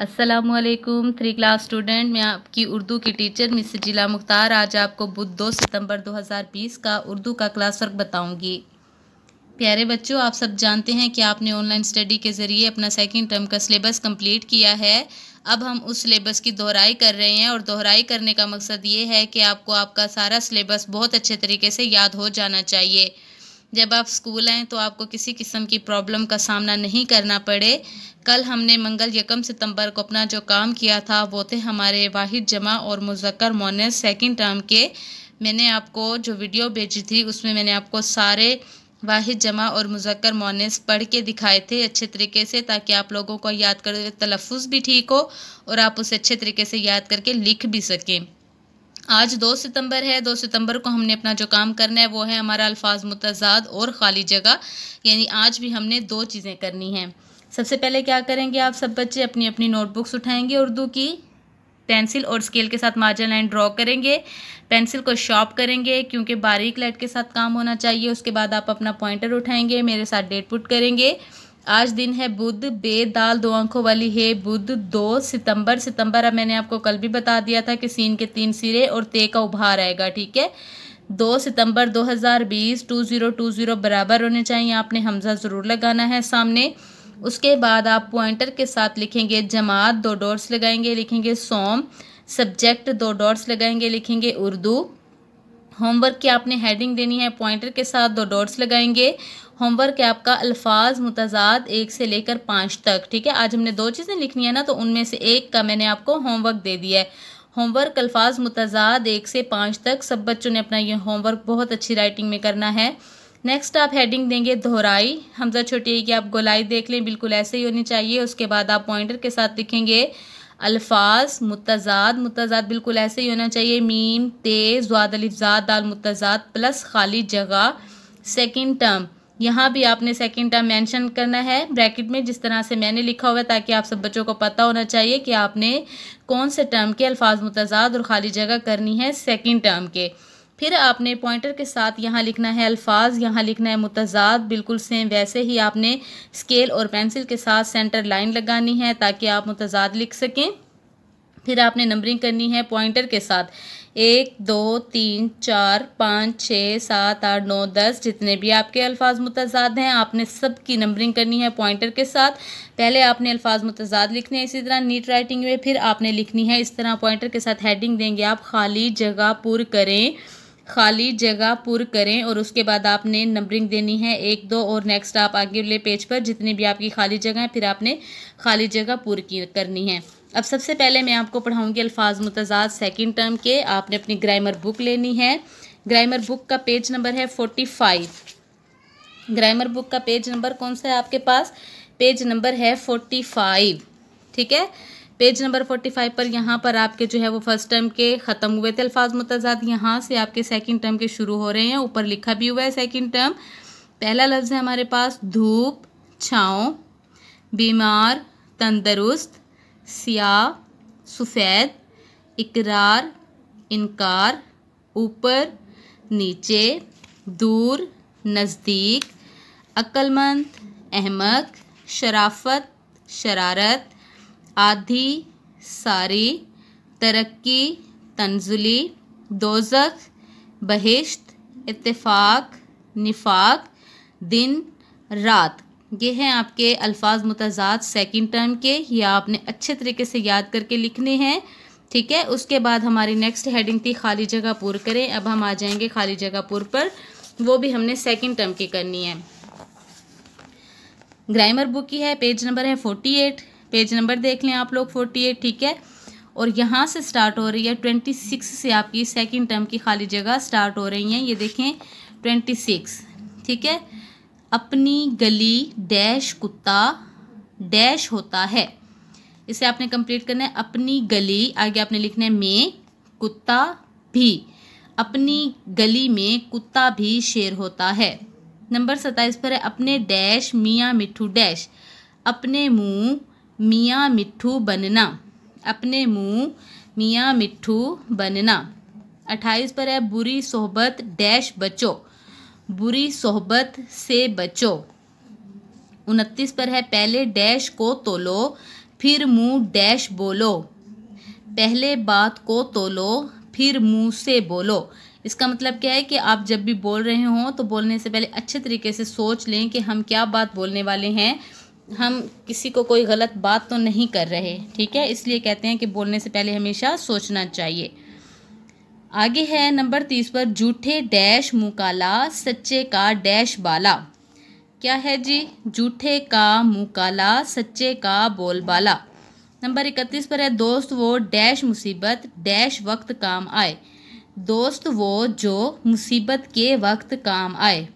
असलकुम three class student मैं आपकी उर्दू की टीचर मिस जिला मुख्तार आज आपको बुध दो सितंबर 2020 का उर्दू का क्लास वर्क बताऊंगी प्यारे बच्चों आप सब जानते हैं कि आपने ऑनलाइन स्टडी के ज़रिए अपना सेकेंड टर्म का सिलेबस कंप्लीट किया है अब हम उस सिलेबस की दोहराई कर रहे हैं और दोहराई करने का मकसद ये है कि आपको आपका सारा सिलेबस बहुत अच्छे तरीके से याद हो जाना चाहिए जब आप स्कूल आएँ तो आपको किसी किस्म की प्रॉब्लम का सामना नहीं करना पड़े कल हमने मंगल यकम सितंबर को अपना जो काम किया था वो थे हमारे वाहिद जमा और मुजक्कर मोनस सेकंड टर्म के मैंने आपको जो वीडियो भेजी थी उसमें मैंने आपको सारे वाहिद जमा और मुजक्कर मोनस पढ़ के दिखाए थे अच्छे तरीके से ताकि आप लोगों को याद करते तलफ़ भी ठीक हो और आप उसे अच्छे तरीके से याद करके लिख भी सकें आज दो सितंबर है दो सितंबर को हमने अपना जो काम करना है वो है हमारा अल्फाज मुतजाद और खाली जगह यानी आज भी हमने दो चीज़ें करनी हैं सबसे पहले क्या करेंगे आप सब बच्चे अपनी अपनी नोटबुक्स उठाएंगे उर्दू की पेंसिल और स्केल के साथ मार्जिन लाइन ड्रॉ करेंगे पेंसिल को शॉर्प करेंगे क्योंकि बारीक लाइट के साथ काम होना चाहिए उसके बाद आप अपना पॉइंटर उठाएंगे मेरे साथ डेट पुट करेंगे आज दिन है बुध बे दाल दो आंखों वाली है बुध दो सितंबर सितंबर अब मैंने आपको कल भी बता दिया था कि सीन के तीन सिरे और ते का उभार आएगा ठीक है दो सितंबर 2020 2020 बराबर होने चाहिए आपने हमजा ज़रूर लगाना है सामने उसके बाद आप पॉइंटर के साथ लिखेंगे जमात दो डॉट्स लगाएंगे लिखेंगे सोम सब्जेक्ट दो डॉट्स लगाएंगे लिखेंगे उर्दू होमवर्क की आपने हेडिंग देनी है पॉइंटर के साथ दो डॉट्स लगाएंगे होमवर्क है आपका अल्फाज मुतजाद एक से लेकर पाँच तक ठीक है आज हमने दो चीज़ें लिखनी है ना तो उनमें से एक का मैंने आपको होमवर्क दे दिया है होमवर्क अल्फाज मुतजाद एक से पाँच तक सब बच्चों ने अपना ये होमवर्क बहुत अच्छी राइटिंग में करना है नेक्स्ट आप हेडिंग देंगे दोहराई हमजा छोटी कि आप गोलाई देख लें बिल्कुल ऐसे ही होनी चाहिए उसके बाद आप पॉइंटर के साथ लिखेंगे अल्फाज मुतजाद मुतजाद बिल्कुल ऐसे ही होना चाहिए मीम तेज़ वाद अलिफजाद दाल मुतजाद प्लस खाली जगह सेकेंड टर्म यहाँ भी आपने सेकेंड टर्म मेंशन करना है ब्रैकेट में जिस तरह से मैंने लिखा हुआ है ताकि आप सब बच्चों को पता होना चाहिए कि आपने कौन से टर्म के अल्फाज मुतजाद और खाली जगह करनी है सेकेंड टर्म के फिर आपने पॉइंटर के साथ यहाँ लिखना है अल्फाज यहाँ लिखना है मुतजाद बिल्कुल सेम वैसे ही आपने स्केल और पेंसिल के साथ सेंटर लाइन लगानी है ताकि आप मुतजाद लिख सकें फिर आपने नंबरिंग करनी है पॉइंटर के साथ एक दो तीन चार पाँच छः सात आठ नौ दस जितने भी आपके अल्फाज मुतजाद हैं आपने सब की नंबरिंग करनी है पॉइंटर के साथ पहले आपने अल्फाज मुतजाद लिखने हैं इसी तरह नीट राइटिंग में फिर आपने लिखनी है इस तरह पॉइंटर के साथ हेडिंग देंगे आप खाली जगह पुर करें खाली जगह पुर करें और उसके बाद आपने नंबरिंग देनी है एक दो और नेक्स्ट आप आगे वाले पेज पर जितनी भी आपकी खाली जगह है फिर आपने खाली जगह पुर की करनी है अब सबसे पहले मैं आपको पढ़ाऊँगी अल्फाज मुतजाद सेकेंड टर्म के आपने अपनी ग्रामर बुक लेनी है ग्रामर बुक का पेज नंबर है फोर्टी फाइव ग्रामर बुक का पेज नंबर कौन सा है आपके पास पेज नंबर है फोर्टी फाइव ठीक है पेज नंबर फोर्टी फाइव पर यहाँ पर आपके जो है वो फर्स्ट टर्म के ख़त्म हुए थे अल्फाज मुतजाद यहाँ से आपके सेकेंड टर्म के शुरू हो रहे हैं ऊपर लिखा भी हुआ है सेकेंड टर्म पहला लफ्ज़ है हमारे पास धूप छाँव बीमार तंदरुस्त सिया सफ़ेद इकरार इनकार ऊपर नीचे दूर नज़दीक अक्लमंद अहमक शराफत शरारत आधी सारी तरक्की तंजुली दोजख बहिश्त इतफाक निफाक दिन रात ये हैं आपके अल्फाज मुतजाद सेकंड टर्म के ये आपने अच्छे तरीके से याद करके लिखने हैं ठीक है उसके बाद हमारी नेक्स्ट हेडिंग थी खाली जगह पुर करें अब हम आ जाएंगे खाली जगह पुर पर वो भी हमने सेकंड टर्म की करनी है ग्रामर बुक की है पेज नंबर है फोर्टी एट पेज नंबर देख लें आप लोग फोर्टी एट ठीक है और यहाँ से स्टार्ट हो रही है ट्वेंटी सिक्स से आपकी सेकेंड टर्म की खाली जगह स्टार्ट हो रही हैं ये देखें ट्वेंटी सिक्स ठीक है अपनी गली डैश कुत्ता डैश होता है इसे आपने कंप्लीट करना है अपनी गली आगे आपने लिखना है में कुत्ता भी अपनी गली में कुत्ता भी शेर होता है नंबर सत्ताईस पर है अपने डैश मियाँ मिट्ठू डैश अपने मुंह मियाँ मिट्ठू बनना अपने मुंह मियाँ मिट्ठू बनना अट्ठाईस पर है बुरी सोहबत डैश बचो बुरी सोहबत से बचो उनतीस पर है पहले डैश को तोलो फिर मुंह डैश बोलो पहले बात को तोलो फिर मुंह से बोलो इसका मतलब क्या है कि आप जब भी बोल रहे हों तो बोलने से पहले अच्छे तरीके से सोच लें कि हम क्या बात बोलने वाले हैं हम किसी को कोई गलत बात तो नहीं कर रहे ठीक है इसलिए कहते हैं कि बोलने से पहले हमेशा सोचना चाहिए आगे है नंबर तीस पर जूठे डैश मुकाला सच्चे का डैश बाला क्या है जी जूठे का मुकाला सच्चे का बोलबाला नंबर इकतीस पर है दोस्त वो डैश मुसीबत डैश वक्त काम आए दोस्त वो जो मुसीबत के वक्त काम आए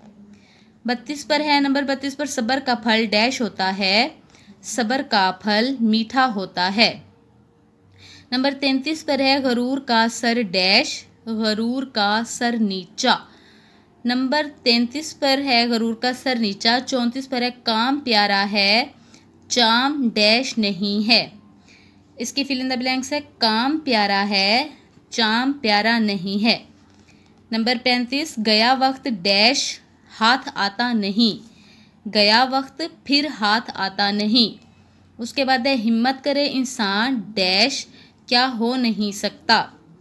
बत्तीस पर है नंबर बत्तीस पर सबर का फल डैश होता है सबर का फल मीठा होता है नंबर तैंतीस पर है गरूर का सर डैश गरूर का सर नीचा नंबर तैंतीस पर है गरूर का सर नीचा चौंतीस पर है काम प्यारा है चाम डैश नहीं है इसकी फिल इन द ब्लैंक्स है काम प्यारा है चाम प्यारा नहीं है नंबर पैंतीस गया वक्त डैश हाथ आता नहीं गया वक्त फिर हाथ आता नहीं उसके बाद है हिम्मत करे इंसान डैश क्या हो नहीं सकता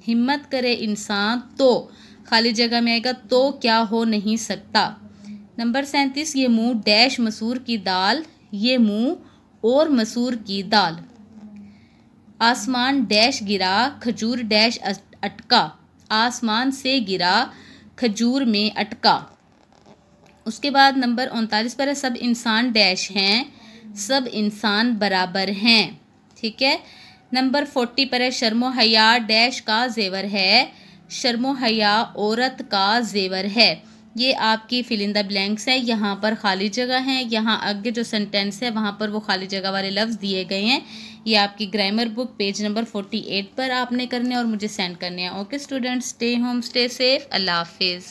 हिम्मत करे इंसान तो खाली जगह में आएगा तो क्या हो नहीं सकता नंबर सैंतीस ये मुँह डैश मसूर की दाल ये मुँह और मसूर की दाल आसमान डैश गिरा खजूर डैश अटका आसमान से गिरा खजूर में अटका उसके बाद नंबर उनतालीस पर है सब इंसान डैश हैं सब इंसान बराबर हैं ठीक है नंबर फोर्टी पर है शर्मो हया डैश का जेवर है शर्मो हया औरत का जेवर है ये आपकी फिलिंदा ब्लैंक्स है यहाँ पर खाली जगह हैं यहाँ आगे जो सेंटेंस है वहाँ पर वो खाली जगह वाले लफ्ज़ दिए गए हैं ये आपकी grammar book page number forty eight पर आपने करने और मुझे सेंड करने हैं okay students stay home stay safe अल्लाह हाफिज़